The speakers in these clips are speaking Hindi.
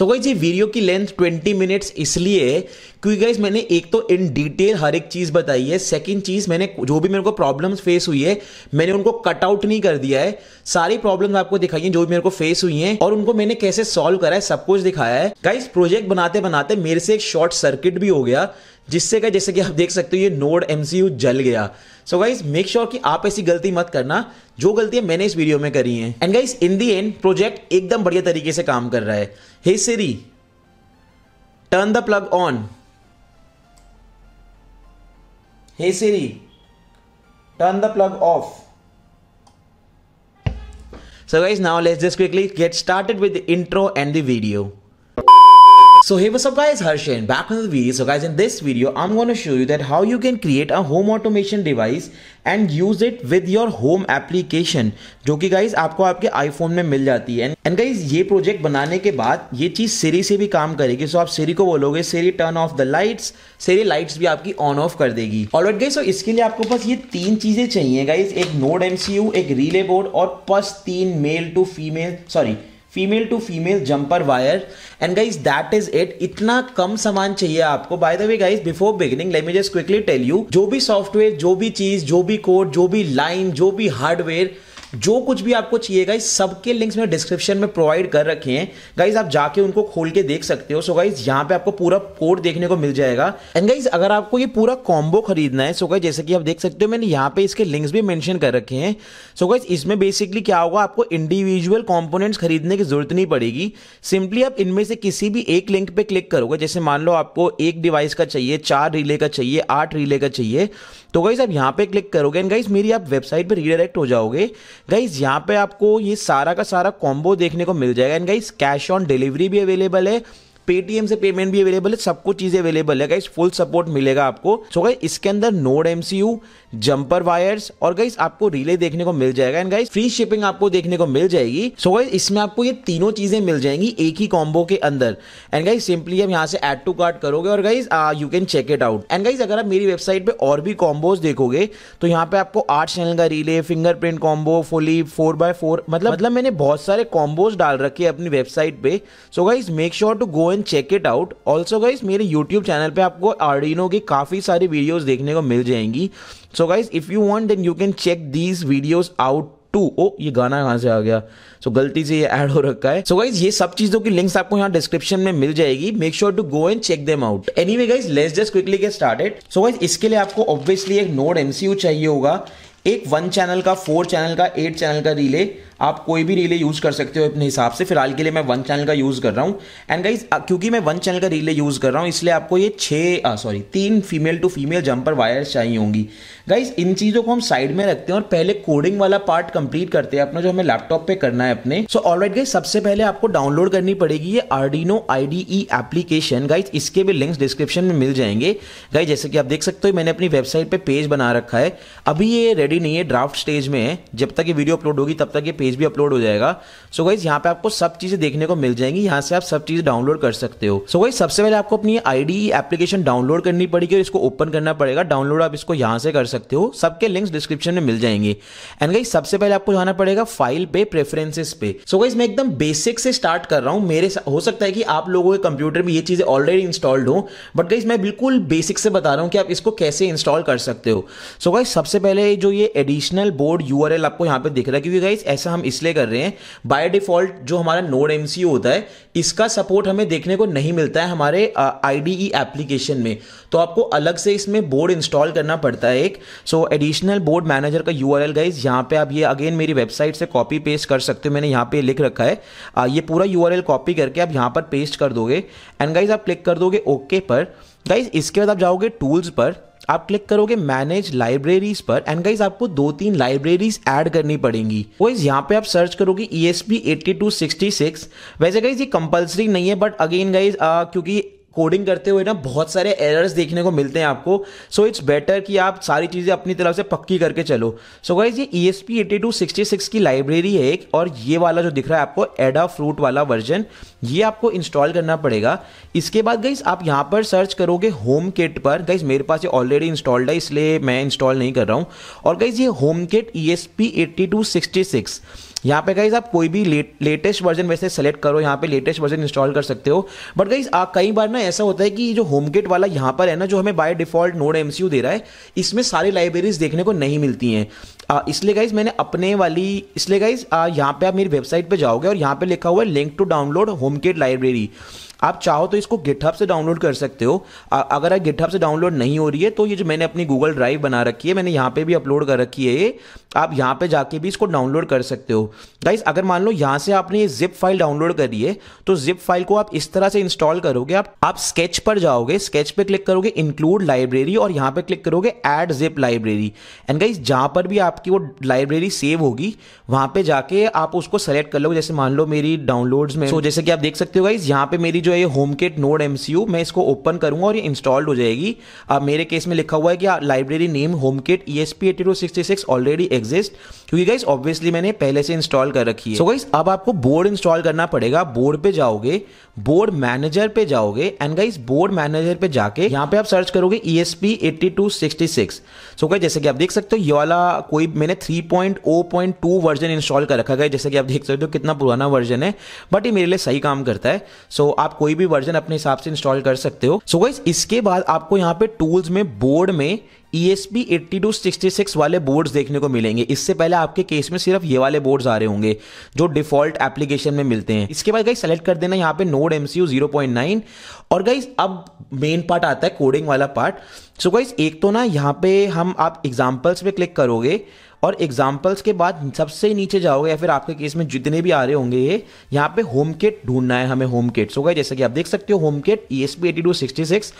सो गाइज ये वीडियो की लेंथ 20 मिनट्स इसलिए क्योंकि गाइज मैंने एक तो इन डिटेल हर एक चीज़ बताई है सेकंड चीज़ मैंने जो भी मेरे को प्रॉब्लम्स फेस हुई है मैंने उनको कट आउट नहीं कर दिया है सारी प्रॉब्लम्स आपको दिखाई है जो भी मेरे को फेस हुई है और उनको मैंने कैसे सॉल्व करा है सब कुछ दिखाया है गाइज प्रोजेक्ट बनाते बनाते मेरे से एक शॉर्ट सर्किट भी हो गया जिससे का जैसे कि आप देख सकते हो ये नोड एम जल गया सो गाइज मेक श्योर कि आप ऐसी गलती मत करना जो गलतियां मैंने इस वीडियो में करी हैं and guys in the end project एकदम बढ़िया तरीके से काम कर रहा है hey Siri turn the plug on hey Siri turn the plug off so guys now let's just quickly get started with the intro and the video So hey what's up guys Harshan back on the video so guys in this video I'm going to show you that how you can create a home automation device and use it with your home application जो कि guys आपको आपके iPhone में मिल जाती है and guys ये प्रोजेक्ट बनाने के बाद ये चीज़ Siri से भी काम करेगी सो so, आप Siri को बोलोगे Siri turn off the lights Siri lights भी आपकी ऑन ऑफ कर देगी ऑलरेड गाइज सो इसके लिए आपको बस ये तीन चीज़ें चाहिए गाइज एक नोड एम एक रिले बोर्ड और प्लस तीन male to female sorry female to female jumper wire and guys that is it इतना कम सामान चाहिए आपको by the way guys before beginning let me just quickly tell you जो भी सॉफ्टवेयर जो भी चीज जो भी कोड जो भी लाइन जो भी हार्डवेयर जो कुछ भी आपको चाहिए गाइज सबके लिंक्स मैंने डिस्क्रिप्शन में प्रोवाइड कर रखे हैं गाइज आप जाके उनको खोल के देख सकते हो सो गाइज यहाँ पे आपको पूरा कोड देखने को मिल जाएगा एंड गाइज अगर आपको ये पूरा कॉम्बो खरीदना है सो गाइज जैसे कि आप देख सकते हो मैंने यहाँ पे इसके लिंक्स भी मैंशन कर रखे हैं सो गाइज इसमें बेसिकली क्या होगा आपको इंडिविजुअल कॉम्पोनेंट्स खरीदने की जरूरत नहीं पड़ेगी सिंपली आप इनमें से किसी भी एक लिंक पे क्लिक करोगे जैसे मान लो आपको एक डिवाइस का चाहिए चार रिले का चाहिए आठ रिले का चाहिए तो गाइज आप यहाँ पे क्लिक करोगे एंड गाइज मेरी आप वेबसाइट पर रिडायरेक्ट हो जाओगे गाइज यहाँ पे आपको ये सारा का सारा कॉम्बो देखने को मिल जाएगा and guys cash on delivery भी अवेलेबल है पेटीएम से पेमेंट भी अवेलेबल है सब कुछ चीजें अवेलेबल है गाइस फुल सपोर्ट मिलेगा आपको सो गाइस इसके अंदर नोड एमसीयू जंपर वायर्स और गाइस आपको रिले देखने को मिल जाएगा एंड गाइस फ्री शिपिंग आपको देखने को मिल जाएगी सो गाइस इसमें आपको ये तीनों चीजें मिल जाएंगी एक ही कॉम्बो के अंदर एंड गाइस सिंपली हम यहाँ से एड टू कार्ट करोगे और guys you can check it out and guys अगर आप मेरी वेबसाइट पे और भी कॉम्बोज देखोगे तो यहाँ पे आपको आठ चैनल का relay fingerprint combo fully four by four मतलब मतलब मैंने बहुत सारे कॉम्बोज डाल रखे अपनी वेबसाइट पे so guys make sure to go in can check it out also guys मेरे यूट्यूब चैनल पे आपको आर्डिनो की काफ़ी सारी वीडियोज़ देखने को मिल जाएंगी so guys if you want then you can check these videos out to ओ ये गाना कहाँ से आ गया सो so, गलती से ये ऐड हो रखा है सो so, गाइज ये सब चीजों की लिंक्स आपको यहाँ डिस्क्रिप्शन में मिल जाएगी make sure to go and check them out anyway guys let's just quickly get started so guys इसके लिए आपको ऑब्वियसली एक नोड एमसीयू चाहिए होगा एक वन चैनल का फोर चैनल का एट चैनल का रिले आप कोई भी रिले यूज़ कर सकते हो अपने हिसाब से फिलहाल के लिए मैं वन चैनल का यूज़ कर रहा हूँ एंड गाइज क्योंकि मैं वन चैनल का रिले यूज़ कर रहा हूँ इसलिए आपको ये छः सॉरी तीन female to female jumper wires चाहिए होंगी गाइज इन चीज़ों को हम साइड में रखते हैं और पहले कोडिंग वाला पार्ट कंप्लीट करते हैं अपना जो हमें लैपटॉप पे करना है अपने सो ऑल राइट गाइज सबसे पहले आपको डाउनलोड करनी पड़ेगी ये डी ई एप्लीकेशन गाइज इसके भी लिंक्स डिस्क्रिप्शन में मिल जाएंगे गाइज जैसे कि आप देख सकते हो मैंने अपनी वेबसाइट पर पे पेज बना रखा है अभी ये रेडी नहीं है ड्राफ्ट स्टेज में है जब तक ये वीडियो अपलोड होगी तब तक ये पेज पेज भी अपलोड हो जाएगा सो गाइज यहाँ पे आपको सब चीज़ें देखने को मिल जाएंगी यहाँ से आप सब चीज़ डाउनलोड कर सकते हो सो गाइज सबसे पहले आपको अपनी आईडी एप्लीकेशन डाउनलोड करनी पड़ेगी और इसको ओपन करना पड़ेगा डाउनलोड आप इसको यहाँ से कर सकते हो सबके लिंक्स डिस्क्रिप्शन में मिल जाएंगे एंड गाइज सबसे पहले आपको जाना पड़ेगा फाइल पे प्रेफरेंसेस पे सो गाइज मैं एकदम बेसिक से स्टार्ट कर रहा हूँ मेरे हो सकता है कि आप लोगों के कंप्यूटर में ये चीज़ें ऑलरेडी इंस्टॉल्ड हो बट गाइज मैं बिल्कुल बेसिक से बता रहा हूँ कि आप इसको कैसे इंस्टॉल कर सकते हो सो so गाइज सबसे पहले जो ये एडिशनल बोर्ड यू आपको यहाँ पे दिख रहा है क्योंकि गाइज ऐसा हम इसलिए कर रहे हैं बाय डिफॉल्ट जो हमारा नोड एम होता है इसका सपोर्ट हमें देखने को नहीं मिलता है हमारे आई एप्लीकेशन e में तो आपको अलग से इसमें बोर्ड इंस्टॉल करना पड़ता है एक सो एडिशनल बोर्ड मैनेजर का यू आर एल गाइज यहाँ पर आप ये अगेन मेरी वेबसाइट से कॉपी पेस्ट कर सकते हो मैंने यहाँ पर लिख रखा है आ, ये पूरा यू आर एल कॉपी करके आप यहाँ पर पेस्ट कर दोगे एंड गाइज आप क्लिक कर दोगे ओके okay पर गाइज इसके बाद आप जाओगे टूल्स पर आप क्लिक करोगे मैनेज लाइब्रेरीज पर एंड गाइज आपको दो तीन लाइब्रेरीज एड करनी पड़ेंगी वाइज यहाँ पे आप सर्च करोगे E S P eighty two sixty six वैसे गाइज ये कंपलसरी नहीं है बट अगेन गाइज क्योंकि कोडिंग करते हुए ना बहुत सारे एरर्स देखने को मिलते हैं आपको सो इट्स बेटर कि आप सारी चीज़ें अपनी तरफ से पक्की करके चलो सो गाइज ये E S P eighty two sixty six की लाइब्रेरी है एक और ये वाला जो दिख रहा है आपको एडा फ्रूट वाला वर्जन ये आपको इंस्टॉल करना पड़ेगा इसके बाद गाइज आप यहाँ पर सर्च करोगे होम किट पर गाइज मेरे पास ये ऑलरेडी इंस्टॉल्ड है इसलिए मैं इंस्टॉल नहीं कर रहा हूँ और गाइज ये home kit E S P eighty two sixty six यहाँ पे गाइज आप कोई भी लेट लेटेस्ट वर्जन वैसे सेलेक्ट करो यहाँ पे लेटेस्ट वर्जन इंस्टॉल कर सकते हो बट गाइज कई बार ना ऐसा होता है कि जो होम गेट वाला यहाँ पर है ना जो हमें बाय डिफॉल्ट नोड एम दे रहा है इसमें सारी लाइब्रेरीज देखने को नहीं मिलती हैं इसलिए गाइज मैंने अपने वाली इसलिए गाइज यहाँ पे आप मेरी वेबसाइट पर जाओगे और यहाँ पे लिखा हुआ है link to download home library आप चाहो तो इसको गिटहब से डाउनलोड कर सकते हो अगर गिटहब से डाउनलोड नहीं हो रही है तो ये जो मैंने अपनी गूगल ड्राइव बना रखी है मैंने यहाँ पे भी अपलोड कर रखी है ये आप यहाँ पे जाके भी इसको डाउनलोड कर सकते हो गाइस अगर मान लो यहाँ से आपने ये जिप फाइल डाउनलोड करी है तो जिप फाइल को आप इस तरह से इंस्टॉल करोगे आप आप स्केच पर जाओगे स्केच पे क्लिक करोगे इंक्लूड लाइब्रेरी और यहाँ पे क्लिक करोगे add zip library and guys जहाँ पर भी आपकी वो लाइब्रेरी सेव होगी वहाँ पे जाके आप उसको सेलेक्ट कर लोगे जैसे मान लो मेरी डाउनलोड्स में सो so, जैसे कि आप देख सकते हो गाइज यहाँ पे मेरी जो जो है होम किट नोड एम मैं इसको ओपन करूंगा और ये इंस्टॉल्ड हो जाएगी अब मेरे केस में लिखा हुआ है कि library name home kit E S already exist क्योंकि गाइस ऑब्वियसली मैंने पहले से इंस्टॉल कर रखी है सो so गाइस अब आपको बोर्ड इंस्टॉल करना पड़ेगा बोर्ड पे जाओगे बोर्ड मैनेजर पे जाओगे एंड गाइस बोर्ड मैनेजर पे जाके यहाँ पे आप सर्च करोगे E S P eighty two sixty six so guys जैसे कि आप देख सकते हो ये वाला कोई मैंने three point O point two version install कर रखा गया जैसे कि आप देख सकते हो कितना पुराना वर्जन है बट ये मेरे लिए सही काम करता है सो so, आप कोई भी वर्जन अपने हिसाब से इंस्टॉल कर सकते हो सो so गाइस इसके बाद आपको यहाँ पे टूल्स में बोर्ड में ESP8266 वाले बोर्ड्स देखने को मिलेंगे इससे पहले आपके केस में सिर्फ ये वाले बोर्ड्स आ रहे होंगे जो डिफॉल्ट एप्लीकेशन में मिलते हैं इसके बाद गई सेलेक्ट कर देना यहाँ पे नोड एम सी नाइन और गाइज अब मेन पार्ट आता है कोडिंग वाला पार्ट सो so गाइज एक तो ना यहाँ पे हम आप एग्जाम्पल्स पे क्लिक करोगे और एग्जाम्पल्स के बाद सबसे नीचे जाओगे या फिर आपके केस में जितने भी आ रहे होंगे ये यहाँ पे होम किट ढूंढना है हमें होम किट सो गई जैसे कि आप देख सकते हो home kit E S P eighty two sixty six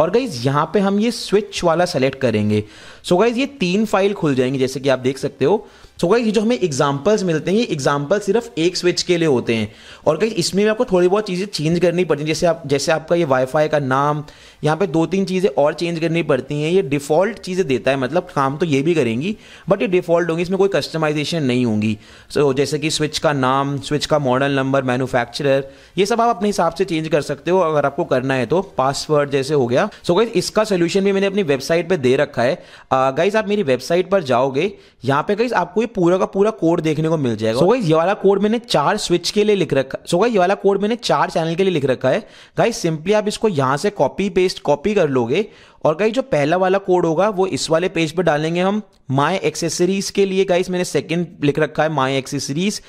और गई यहाँ पे हम ये स्विच वाला सेलेक्ट करें करेंगे सो so गाइज ये तीन फाइल खुल जाएंगी जैसे कि आप देख सकते हो सो तो so, जो हमें एग्जाम्पल्स मिलते हैं ये एग्जाम्पल सिर्फ एक स्विच के लिए होते हैं और कहीं इसमें भी आपको थोड़ी बहुत चीज़ें चेंज करनी पड़ती हैं जैसे आप जैसे आपका ये वाईफाई का नाम यहाँ पे दो तीन चीज़ें और चेंज करनी पड़ती हैं ये डिफ़ॉल्ट चीज़ें देता है मतलब काम तो ये भी करेंगी बट ये डिफ़ॉल्ट होंगी इसमें कोई कस्टमाइजेशन नहीं होंगी सो so, जैसे कि स्विच का नाम स्विच का मॉडल नंबर मैनुफैक्चरर ये सब आप अपने हिसाब से चेंज कर सकते हो अगर आपको करना है तो पासवर्ड जैसे हो गया सो so, गाइज इसका सोल्यूशन भी मैंने अपनी वेबसाइट पर दे रखा है गाइज आप मेरी वेबसाइट पर जाओगे यहाँ पे गाइज आपको ये पूरा का पूरा कोड देखने को मिल जाएगा सो गाइस ये वाला कोड मैंने चार स्विच के लिए लिख रखा है सो गाइस ये वाला कोड मैंने चार चैनल के लिए लिख रखा है गाइस सिंपली आप इसको यहां से कॉपी पेस्ट कॉपी कर लोगे और गाइस जो पहला वाला कोड होगा वो इस वाले पेज पे डालेंगे हम माई एक्सेसरीज के लिए गाइस मैंने सेकंड लिख रखा है माई एक्सेसरीज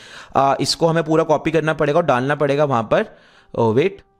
इसको हमें पूरा कॉपी करना पड़ेगा और डालना पड़ेगा वहां पर वेट oh,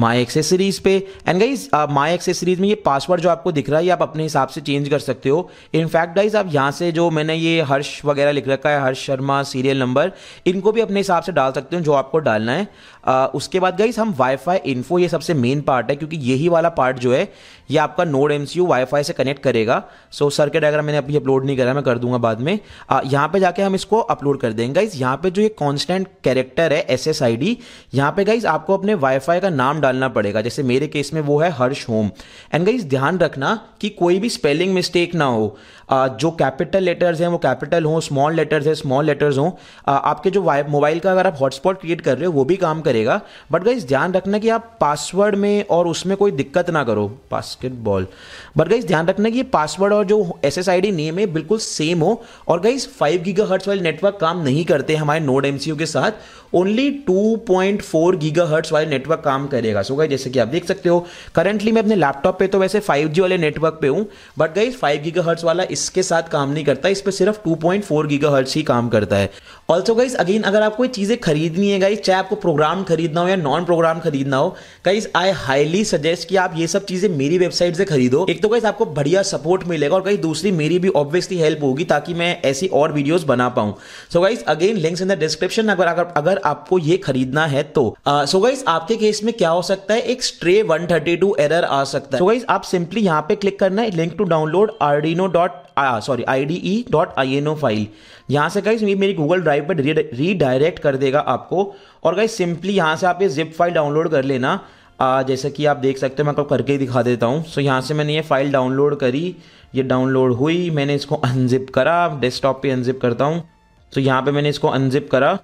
माई एक्सेसरीज पे एंड गाइज माई एक्सेसरीज में ये पासवर्ड जो आपको दिख रहा है ये आप अपने हिसाब से चेंज कर सकते हो इनफैक्ट गाइज आप यहाँ से जो मैंने ये हर्ष वगैरह लिख रखा है हर्ष शर्मा सीरियल नंबर इनको भी अपने हिसाब से डाल सकते हो जो आपको डालना है आ, उसके बाद गई हम वाईफाई इन्फो ये सबसे मेन पार्ट है क्योंकि यही वाला पार्ट जो है ये आपका नोड एम सी वाईफाई से कनेक्ट करेगा सो सर के डायग्राम मैंने अभी अपलोड नहीं करा मैं कर दूंगा बाद में आ, यहाँ पे जाके हम इसको अपलोड कर देंगे गाइज यहाँ पे जो ये कॉन्स्टेंट कैरेक्टर है एस एस आई डी यहाँ पे गाइज आपको अपने वाईफाई का नाम डालना पड़ेगा जैसे मेरे केस में वो है हर्ष होम एंड गाइज ध्यान रखना कि कोई भी स्पेलिंग मिस्टेक ना हो जो कैपिटल लेटर्स हैं वो कैपिटल हों स्मॉल लेटर्स हैं स्मॉल लेटर्स हों आपके जो मोबाइल का अगर आप हॉटस्पॉट क्रिएट कर रहे हो वो भी काम करेगा बट गाइज ध्यान रखना कि आप पासवर्ड में और उसमें कोई दिक्कत ना करो बास्केटबॉल बट गाइज ध्यान रखना कि पासवर्ड और जो एस एस नेम है बिल्कुल सेम हो और गाइज फाइव गीगा हर्ट्स वाले नेटवर्क काम नहीं करते हमारे नोड एम के साथ only two point four gigahertz वाले नेटवर्क काम करेगा सो गई गाइज जैसे कि आप देख सकते हो करेंटली मैं अपने लैपटॉप पे तो वैसे फाइव वाले नेटवर्क पे हूँ but guys five gigahertz वाला इसके साथ काम नहीं करता इस पर सिर्फ 2.4 पॉइंट ही काम करता है ऑल्सो गाइज अगेन अगर आपको ये चीज़ें खरीदनी है गाइज चाहे आपको प्रोग्राम खरीदना हो या नॉन प्रोग्राम खरीदना हो गाइज आई हाईली सजेस्ट कि आप ये सब चीज़ें मेरी वेबसाइट से खरीदो एक तो गाइज आपको बढ़िया सपोर्ट मिलेगा और कहीं दूसरी मेरी भी ऑब्वियसली हेल्प होगी ताकि मैं ऐसी और वीडियोज बना पाऊँ so guys again links in the description अगर अगर आपको ये खरीदना है तो सो uh, गाइस so आपके केस में क्या हो सकता है एक स्ट्रे 132 एरर आ सकता है सो so गाइस आप सिंपली यहाँ पे क्लिक करना है link to download Arduino dot sorry I D E dot I N O file यहाँ से गाइस ये मेरी गूगल ड्राइव पर रीडायरेक्ट कर देगा आपको और गाइस सिंपली यहाँ से आप ये जिप फाइल डाउनलोड कर लेना आ, जैसे कि आप देख सकते हो मैं आपको करके ही दिखा देता हूँ सो यहाँ से मैंने ये फाइल डाउनलोड करी ये डाउनलोड हुई मैंने इसको अनजिप करा डेस्कटॉप पे अनजिप करता हूँ सो यहाँ पे मैंने इसको अनजिप करा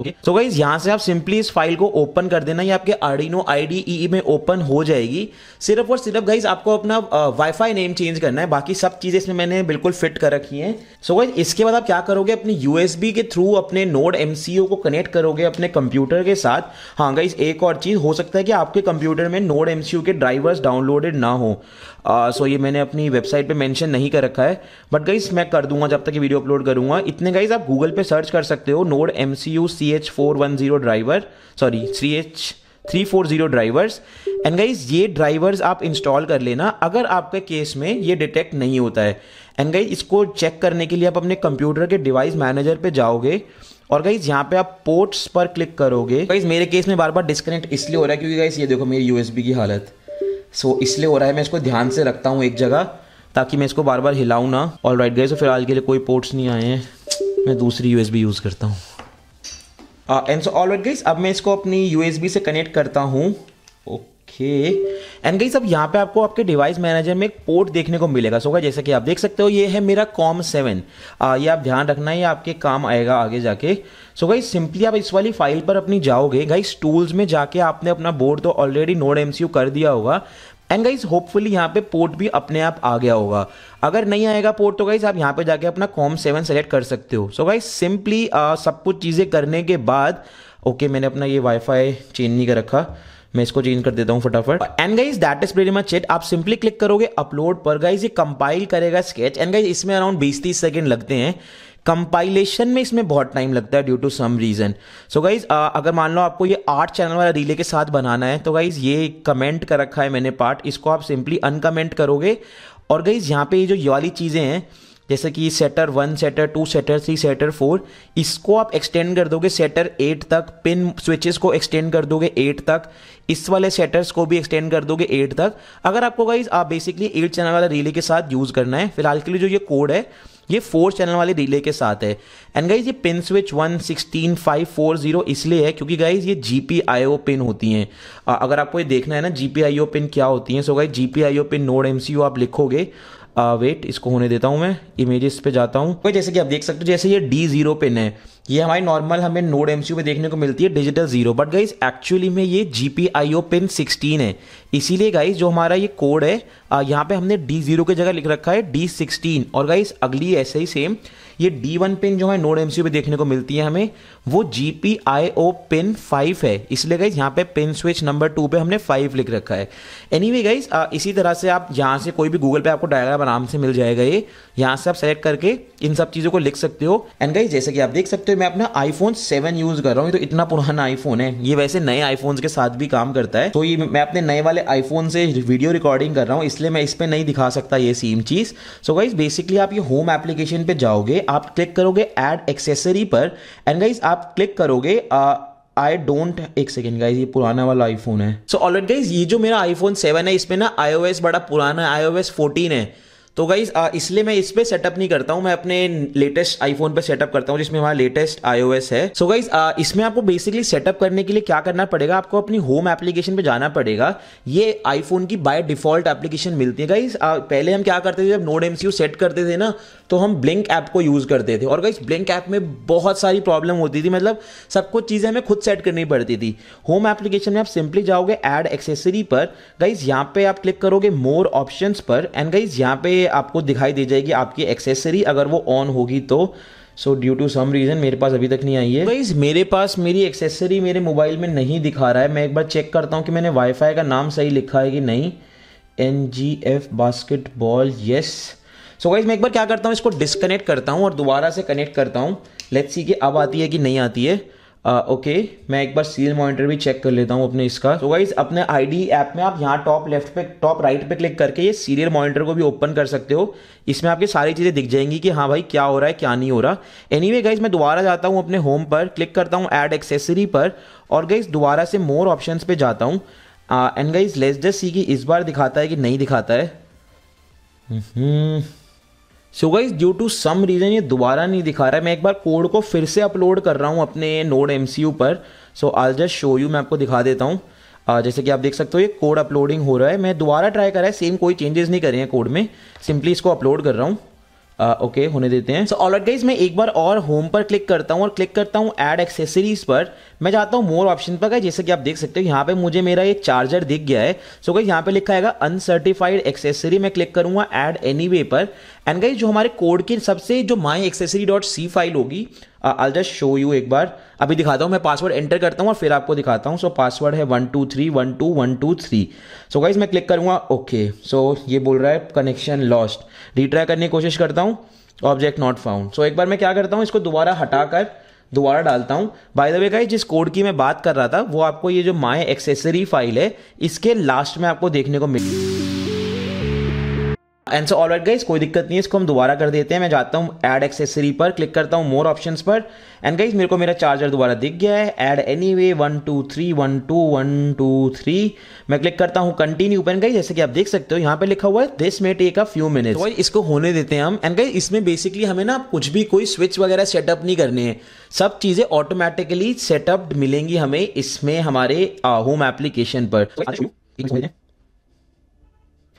ओके सो गाइज यहां से आप सिंपली इस फाइल को ओपन कर देना ये आपके आर्डिनो आईडी e e में ओपन हो जाएगी सिर्फ और सिर्फ गाइज आपको अपना वाईफाई नेम चेंज करना है बाकी सब चीज़ें इसमें मैंने बिल्कुल फिट कर रखी हैं सो गाइज इसके बाद आप क्या करोगे अपने यूएसबी के थ्रू अपने नोड एम को कनेक्ट करोगे अपने कंप्यूटर के साथ हाँ गाइज एक और चीज़ हो सकता है कि आपके कंप्यूटर में नोड एम के ड्राइवर्स डाउनलोडेड ना हो सो ये मैंने अपनी वेबसाइट पे मेंशन नहीं कर रखा है बट गाइज मैं कर दूंगा जब तक ये वीडियो अपलोड करूंगा इतने गाइज आप गूगल पे सर्च कर सकते हो node M C U C H four one zero driver sorry C H three four zero drivers and guys ये ड्राइवर्स आप इंस्टॉल कर लेना अगर आपके केस में ये डिटेक्ट नहीं होता है एंड गाइज इसको चेक करने के लिए आप अपने कंप्यूटर के डिवाइस मैनेजर पे जाओगे और गाइज यहाँ पे आप पोर्ट्स पर क्लिक करोगे गाइज मेरे केस में बार बार डिस्कनेक्ट इसलिए हो रहा है क्योंकि गाइज ये देखो मेरी यूएसबी की हालत सो इसलिए हो रहा है मैं इसको ध्यान से रखता हूँ एक जगह ताकि मैं इसको बार बार हिलाऊँ ना और राइट गए तो फिलहाल के लिए कोई पोर्ट्स नहीं आए हैं मैं दूसरी यू यूज़ करता हूँ and so all right guys अब मैं इसको अपनी यू से कनेक्ट करता हूँ ओके एंड गई अब यहाँ पे आपको आपके डिवाइस मैनेजर में एक पोर्ट देखने को मिलेगा सो so, जैसा कि आप देख सकते हो ये है मेरा कॉम सेवन ये आप ध्यान रखना है ये आपके काम आएगा आगे जाके सो गई सिंपली आप इस वाली फाइल पर अपनी जाओगे गाइस टूल्स में जाके आपने अपना बोर्ड तो ऑलरेडी नोड एम कर दिया होगा एंड गाइज होपफुली यहाँ पे पोर्ट भी अपने आप आ गया होगा अगर नहीं आएगा पोर्ट तो गाइज आप यहाँ पे जाके अपना कॉम सेवन सेलेक्ट कर सकते हो सो गाइज सिंपली सब कुछ चीज़ें करने के बाद ओके okay, मैंने अपना ये वाईफाई चेंज नहीं कर रखा मैं इसको चेंज कर देता हूँ फटाफट and guys that is very much it आप सिंपली क्लिक करोगे अपलोड पर गाइज ये कंपाइल करेगा स्केच एंड गाइज इसमें अराउंड बीस तीस सेकेंड लगते हैं कंपाइलेशन में इसमें बहुत टाइम लगता है due to some reason so guys अगर मान लो आपको ये आठ चैनल वाला रिले के साथ बनाना है तो गाइज ये कमेंट कर रखा है मैंने पार्ट इसको आप सिंपली अनकमेंट करोगे और गाइज यहाँ पे ये जो ये वाली चीज़ें हैं जैसे कि setter one setter two setter three setter four इसको आप एक्सटेंड कर दोगे सेटर एट तक पिन स्विचेस को एक्सटेंड कर दोगे एट तक इस वाले सेटर्स को भी एक्सटेंड कर दोगे एट तक अगर आपको गाइज आप बेसिकली एट चैनल वाला रिले के साथ यूज़ करना है फिलहाल के लिए जो ये कोड है ये फोर चैनल वाले रिले के साथ है एंड गाइज ये pin switch one sixteen five four zero इसलिए है क्योंकि गाइज ये G P I O pin होती हैं अगर आपको ये देखना है ना जी पी आई ओ पिन क्या होती हैं so guys G P I O pin node M C U आप लिखोगे वेट इसको होने देता हूँ मैं इमेजेस पे जाता हूँ जैसे कि आप देख सकते हो जैसे ये डी जीरो पिन है ये हमारी नॉर्मल हमें नोड एम में देखने को मिलती है digital zero but guys actually में ये G P I O pin sixteen है इसीलिए गाइज जो हमारा ये कोड है यहाँ पे हमने डी जीरो की जगह लिख रखा है डी सिक्सटीन और गाइज अगली ऐसे ही सेम ये डी वन पिन जो है नोड एमसीयू पे देखने को मिलती है हमें वो G P I O pin five है इसलिए गाइज यहाँ पे पिन स्विच नंबर टू पे हमने फाइव लिख रखा है एनी वे गाइज इसी तरह से आप यहाँ से कोई भी गूगल पे आपको डायग्राम आराम से मिल जाएगा ये यहाँ से आप सेलेक्ट करके इन सब चीज़ों को लिख सकते हो एंड गाइज जैसे कि आप देख सकते हो मैं अपना आईफोन सेवन यूज़ कर रहा हूँ तो इतना पुराना आईफोन है ये वैसे नए आईफोन के साथ भी काम करता है तो ये मैं अपने नए वाले आईफोन से वीडियो रिकॉर्डिंग कर रहा हूँ इसलिए मैं इस पर नहीं दिखा सकता ये सेम चीज़ सो गाइज बेसिकली आप ये होम एप्लीकेशन पे जाओगे आप क्लिक करोगे ऐड एक्सेसरी पर एंड गाइज आप क्लिक करोगे आ, आई डोंट एक सेकेंड गाइज ये पुराना वाला आईफोन है सो ऑलरेडी गाइज ये जो मेरा आईफोन सेवन है इसमें ना आईओएस बड़ा पुराना है आईओएस 14 है तो गाइज इसलिए मैं इस पर सेटअप नहीं करता हूँ मैं अपने लेटेस्ट आईफोन पे सेटअप करता हूँ जिसमें हमारा लेटेस्ट आईओएस है सो so गाइज इसमें आपको बेसिकली सेटअप करने के लिए क्या करना पड़ेगा आपको अपनी होम एप्लीकेशन पे जाना पड़ेगा ये आईफोन की बाय डिफॉल्ट एप्लीकेशन मिलती है गाइज पहले हम क्या करते थे जब नोड एम सेट करते थे ना तो हम ब्लिंक ऐप को यूज़ करते थे और गाइज ब्लिंक ऐप में बहुत सारी प्रॉब्लम होती थी मतलब सब कुछ चीज़ें हमें खुद सेट करनी पड़ती थी होम एप्लीकेशन में आप सिंपली जाओगे एड एक्सेसरी पर गाइज यहाँ पे आप क्लिक करोगे मोर ऑप्शन पर एंड गाइज यहाँ पे आपको दिखाई दे जाएगी आपकी एक्सेसरी अगर वो ऑन होगी तो so due to some reason मेरे पास अभी तक नहीं आई है गाइज मेरे पास मेरी एक्सेसरी मेरे मोबाइल में नहीं दिखा रहा है मैं एक बार चेक करता हूँ कि मैंने वाईफाई का नाम सही लिखा है कि नहीं N G F basketball yes so guys मैं एक बार क्या करता हूँ इसको डिसकनेक्ट करता हूँ और दोबारा से कनेक्ट करता हूँ लेट्स सी कि अब आती है कि नहीं आती है ओके uh, मैं एक बार सीरियल मॉनिटर भी चेक कर लेता हूँ अपने इसका तो गाइज अपने आईडी ऐप में आप यहाँ टॉप लेफ्ट पे टॉप राइट पे क्लिक करके ये सीरियल मॉनिटर को भी ओपन कर सकते हो इसमें आपकी सारी चीज़ें दिख जाएंगी कि हाँ भाई क्या हो रहा है क्या नहीं हो रहा एनी वे गाइज मैं दोबारा जाता हूँ अपने होम पर क्लिक करता हूँ एड एक्सेसरी पर और गाइज दोबारा से मोर ऑप्शन पर जाता हूँ and guys let's just see कि इस बार दिखाता है कि नहीं दिखाता है hmm. So guys due to some reason ये दोबारा नहीं दिखा रहा है मैं एक बार कोड को फिर से अपलोड कर रहा हूँ अपने नोड एम पर सो आज जस्ट शो यू मैं आपको दिखा देता हूँ जैसे कि आप देख सकते हो ये कोड अपलोडिंग हो रहा है मैं दोबारा ट्राई करा है सेम कोई चेंजेस नहीं करे हैं कोड में सिंपली इसको अपलोड कर रहा हूँ ओके uh, okay, होने देते हैं सो ऑल गाइज मैं एक बार और होम पर क्लिक करता हूँ और क्लिक करता हूँ ऐड एक्सेसरीज पर मैं चाहता हूँ मोर ऑप्शन पर गए जैसे कि आप देख सकते हो यहाँ पे मुझे मेरा ये चार्जर दिख गया है सो गई यहाँ पे लिखा है अनसर्टिफाइड एक्सेसरी मैं क्लिक करूँगा एड एनी वे पर एंड गई जो हमारे कोड की सबसे जो my accessory dot C file होगी आई जस्ट शो यू एक बार अभी दिखाता हूँ मैं पासवर्ड एंटर करता हूँ और फिर आपको दिखाता हूँ सो पासवर्ड है one two three one two one two three so guys मैं क्लिक करूंगा ओके सो ये बोल रहा है कनेक्शन लॉस्ट रिट्राई करने की कोशिश करता हूँ ऑब्जेक्ट नॉट फाउंड सो एक बार मैं क्या करता हूँ इसको दोबारा हटाकर दोबारा डालता हूं बाय द वे गाइस जिस कोड की मैं बात कर रहा था वो आपको ये जो माय एक्सेसरी फाइल है इसके लास्ट में आपको देखने को मिली and so all right guys कोई दिक्कत नहीं है इसको हम दोबारा कर देते हैं मैं जाता हूँ ऐड एक्सेसरी पर क्लिक करता हूँ मोर ऑप्शन पर एंड गाइज मेरे को मेरा चार्जर दोबारा दिख गया है add anyway one two three one two one two three मैं क्लिक करता हूँ कंटिन्यू पर गाइज जैसे कि आप देख सकते हो यहाँ पे लिखा हुआ है this may take a few minutes इसको होने देते हैं हम एंड गाइज इसमें बेसिकली हमें ना कुछ भी कोई स्विच वगैरह सेटअप नहीं करने हैं सब चीज़ें ऑटोमेटिकली सेटअप मिलेंगी हमें इसमें हमारे होम एप्लीकेशन पर तो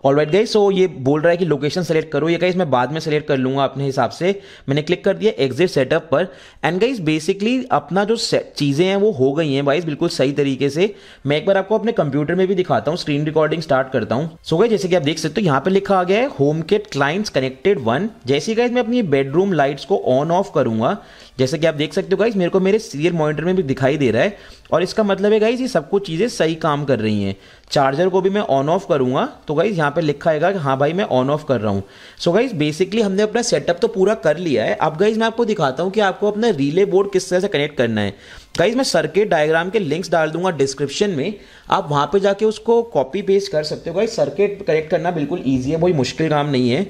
ऑल राइट गई सो ये बोल रहा है कि लोकेशन सेलेक्ट करो ये गाइज मैं बाद में सेलेक्ट कर लूंगा अपने हिसाब से मैंने क्लिक कर दिया एग्जिट सेटअप पर एंड गाइज बेसिकली अपना जो चीज़ें हैं वो हो गई हैं गाइज बिल्कुल सही तरीके से मैं एक बार आपको अपने कंप्यूटर में भी दिखाता हूँ स्क्रीन रिकॉर्डिंग स्टार्ट करता हूँ सो गई जैसे कि आप देख सकते हो यहाँ पर लिखा आ गया है home kit clients connected one जैसे गाइज मैं अपनी बेडरूम लाइट्स को ऑन ऑफ करूंगा जैसे कि आप देख सकते हो गाइज मेरे को मेरे सीरियर मॉनिटर में भी दिखाई दे रहा है और इसका मतलब है गाइज़ ये सब कुछ चीज़ें सही काम कर रही हैं चार्जर को भी मैं ऑन ऑफ करूँगा तो गाइज़ यहाँ पे लिखा है कि हाँ भाई मैं ऑन ऑफ कर रहा हूँ सो गाइज़ बेसिकली हमने अपना सेटअप तो पूरा कर लिया है अब गाइज़ मैं आपको दिखाता हूँ कि आपको अपना रिले बोर्ड किस तरह से कनेक्ट करना है गाइज़ मैं सर्किट डायग्राम के लिंक्स डाल दूंगा डिस्क्रिप्शन में आप वहाँ पर जाके उसको कॉपी पेस्ट कर सकते हो गाइज सर्किट कनेक्ट करना बिल्कुल ईजी है कोई मुश्किल काम नहीं है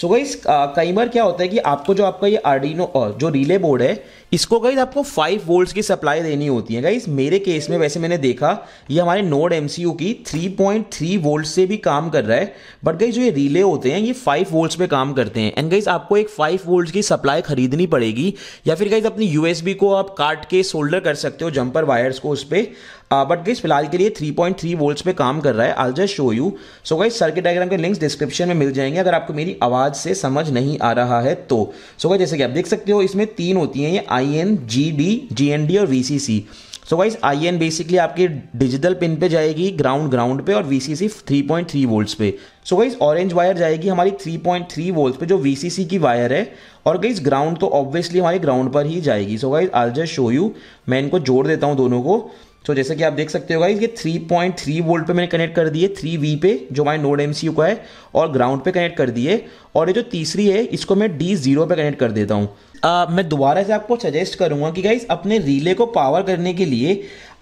सो गाइज uh, कई बार क्या होता है कि आपको जो आपका ये आर्डिनो uh, जो रिले बोर्ड है इसको गाइज आपको 5 वोल्ट्स की सप्लाई देनी होती है गाइज मेरे केस में वैसे मैंने देखा ये हमारे नोड एम की 3.3 वोल्ट से भी काम कर रहा है बट गाइज जो ये रिले होते हैं ये 5 वोल्ट्स पे काम करते हैं एंड गाइज आपको एक 5 वोल्ट की सप्लाई खरीदनी पड़ेगी या फिर गाइज अपनी यू को आप काट के सोल्डर कर सकते हो जंपर वायर्स को उस पर बट गाइज फिलहाल के लिए 3.3 वोल्ट्स पे काम कर रहा है I just show you so guys circuit diagram के लिंक्स डिस्क्रिप्शन में मिल जाएंगे अगर आपको मेरी आवाज़ आवाज़ से समझ नहीं आ रहा है तो सो so, जैसे कि आप देख सकते हो इसमें तीन होती हैं ये I N G D G N D और V C C so guys I N basically आपके डिजिटल पिन पे जाएगी ग्राउंड ग्राउंड पे और V C C three point three volt पे सो वाइज ऑरेंज वायर जाएगी हमारी थ्री पॉइंट थ्री वोल्ट पे जो वी सी सी की वायर है और गई ग्राउंड तो ऑब्वियसली हमारी ग्राउंड पर ही जाएगी so guys I just show you मैं इनको जोड़ देता हूँ दोनों को तो जैसे कि आप देख सकते हो गाइस ये 3.3 वोल्ट पे मैंने कनेक्ट कर दिए 3V पे जो हमारे नोड एम का है और ग्राउंड पे कनेक्ट कर दिए और ये जो तीसरी है इसको मैं डी जीरो पे कनेक्ट कर देता हूँ मैं दोबारा से आपको सजेस्ट करूँगा कि गाइज अपने रिले को पावर करने के लिए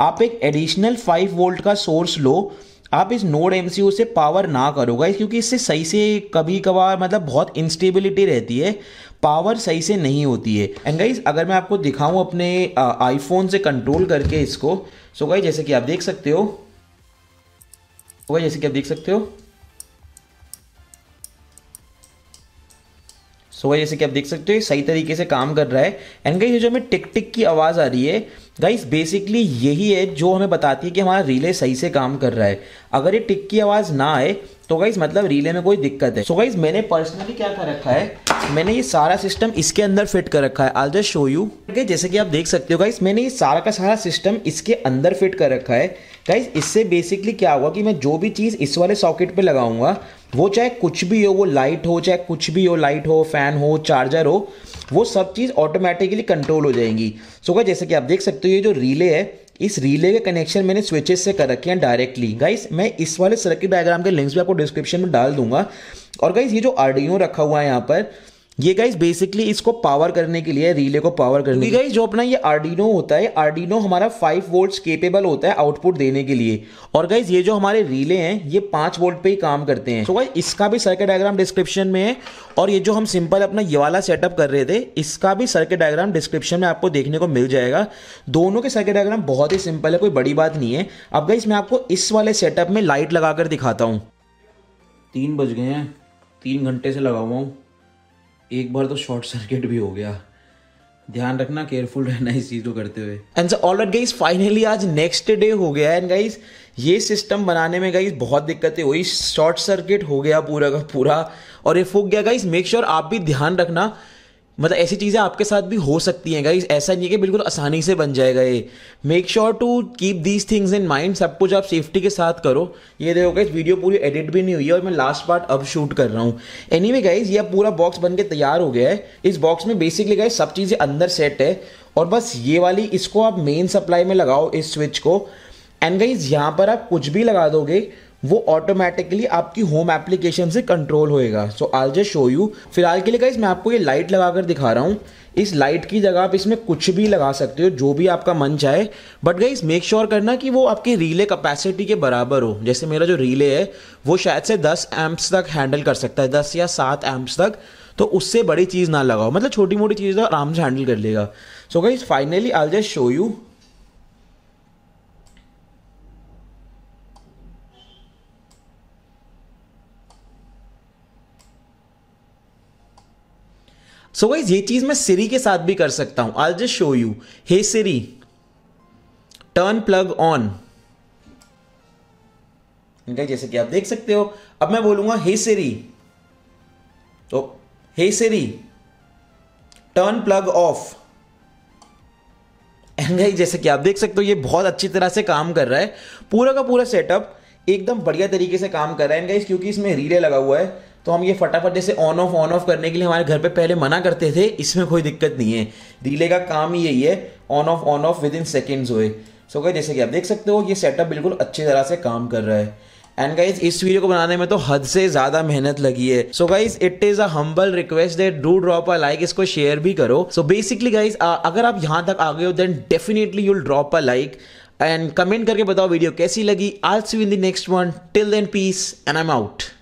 आप एक एडिशनल फाइव वोल्ट का सोर्स लो आप इस नोड एम से पावर ना करोगा क्योंकि इससे सही से कभी कभार मतलब बहुत इंस्टेबिलिटी रहती है पावर सही से नहीं होती है एंड गाइज अगर मैं आपको दिखाऊं अपने आईफोन से कंट्रोल करके इसको सो so, गई तो जैसे कि आप देख सकते हो so, जैसे कि आप देख सकते हो सो so, जैसे कि आप देख सकते हो सही तरीके से काम कर रहा है एंड गई जो हमें टिक टिक की आवाज़ आ रही है गाइस बेसिकली यही है जो हमें बताती है कि हमारा रिले सही से काम कर रहा है अगर ये टिक की आवाज़ ना आए तो गाइस मतलब रिले में कोई दिक्कत है सो so गाइस मैंने पर्सनली क्या कर रखा है मैंने ये सारा सिस्टम इसके अंदर फिट कर रखा है आई जस्ट शो यू जैसे कि आप देख सकते हो गाइस मैंने ये सारा का सारा सिस्टम इसके अंदर फिट कर रखा है गाइज इससे बेसिकली क्या हुआ कि मैं जो भी चीज़ इस वाले सॉकेट पे लगाऊंगा वो चाहे कुछ भी हो वो लाइट हो चाहे कुछ भी हो लाइट हो फैन हो चार्जर हो वो सब चीज़ ऑटोमेटिकली कंट्रोल हो जाएंगी सो so, गाइज जैसे कि आप देख सकते हो ये जो रिले है इस रिले के कनेक्शन मैंने स्विचेस से कर रखे हैं डायरेक्टली गाइस मैं इस वाले सर्किट डायग्राम के लिंक्स भी आपको डिस्क्रिप्शन में डाल दूंगा और गाइस ये जो आर रखा हुआ है यहाँ पर ये गाइज बेसिकली इसको पावर करने के लिए रिले को पावर करने के गाइज जो अपना ये आर्डिनो होता है आर्डिनो हमारा फाइव वोल्ट केपेबल होता है आउटपुट देने के लिए और गाइज ये जो हमारे रिले हैं ये पांच वोल्ट पे ही काम करते हैं तो so इसका भी सर्किट डायग्राम डिस्क्रिप्शन में है और ये जो हम सिंपल अपना ये वाला सेटअप कर रहे थे इसका भी सर्किट डायग्राम डिस्क्रिप्शन में आपको देखने को मिल जाएगा दोनों के सर्किट डायग्राम बहुत ही सिंपल है कोई बड़ी बात नहीं है अब गाइज मैं आपको इस वाले सेटअप में लाइट लगाकर दिखाता हूँ तीन बज गए हैं तीन घंटे से लगा हुआ हूँ एक बार तो शॉर्ट सर्किट भी हो गया ध्यान रखना केयरफुल रहना इस चीज़ को करते हुए and so all guys finally आज नेक्स्ट डे हो गया एंड गाइज ये सिस्टम बनाने में गाइज बहुत दिक्कतें हुई शॉर्ट सर्किट हो गया पूरा का पूरा और ये फूक गया गाइज मेक श्योर आप भी ध्यान रखना मतलब ऐसी चीज़ें आपके साथ भी हो सकती हैं गाइज ऐसा नहीं है कि बिल्कुल आसानी से बन जाएगा ये make sure to keep these things in mind सब कुछ आप सेफ्टी के साथ करो ये देखो गाइज वीडियो पूरी एडिट भी नहीं हुई है और मैं लास्ट पार्ट अब शूट कर रहा हूँ एनी वे गाइज ये पूरा बॉक्स बन के तैयार हो गया है इस बॉक्स में बेसिकली गाइज सब चीज़ें अंदर सेट है और बस ये वाली इसको आप मेन सप्लाई में लगाओ इस स्विच को एंड गाइज यहाँ पर आप कुछ भी लगा दोगे वो ऑटोमेटिकली आपकी होम एप्लीकेशन से कंट्रोल होएगा so I just show you फिलहाल के लिए गाइज मैं आपको ये लाइट लगा कर दिखा रहा हूँ इस लाइट की जगह आप इसमें कुछ भी लगा सकते हो जो भी आपका मन चाहे बट गाइज मेक श्योर करना कि वो आपकी रिले कैपेसिटी के बराबर हो जैसे मेरा जो रिले है वो शायद से दस एम्प्स तक हैंडल कर सकता है दस या सात एम्प्स तक तो उससे बड़ी चीज़ ना लगाओ मतलब छोटी मोटी चीज़ तो आराम से हैंडल कर लेगा so guys finally I just show you so so guys ये चीज मैं सिरी के साथ भी कर सकता हूं I'll just show you hey Siri turn plug on जैसे कि आप देख सकते हो अब मैं बोलूंगा हे सिरी तो hey Siri turn plug off and guys जैसे कि आप देख सकते हो ये बहुत अच्छी तरह से काम कर रहा है पूरा का पूरा सेटअप एकदम बढ़िया तरीके से काम कर रहा है एंगाइज क्योंकि इसमें रीले लगा हुआ है तो हम ये फटाफट जैसे ऑन ऑफ ऑन ऑफ करने के लिए हमारे घर पे पहले मना करते थे इसमें कोई दिक्कत नहीं है रिले का काम ही यही है on off on off within seconds हुए सो गई जैसे कि आप देख सकते हो ये सेटअप बिल्कुल अच्छी तरह से काम कर रहा है एंड गाइज इस वीडियो को बनाने में तो हद से ज्यादा मेहनत लगी है so guys it is a humble request that do drop a like इसको शेयर भी करो सो बेसिकली गाइज अगर आप यहाँ तक आ गए हो then definitely you'll drop a like and comment करके बताओ वीडियो कैसी लगी आज see in the next one till then peace and I am out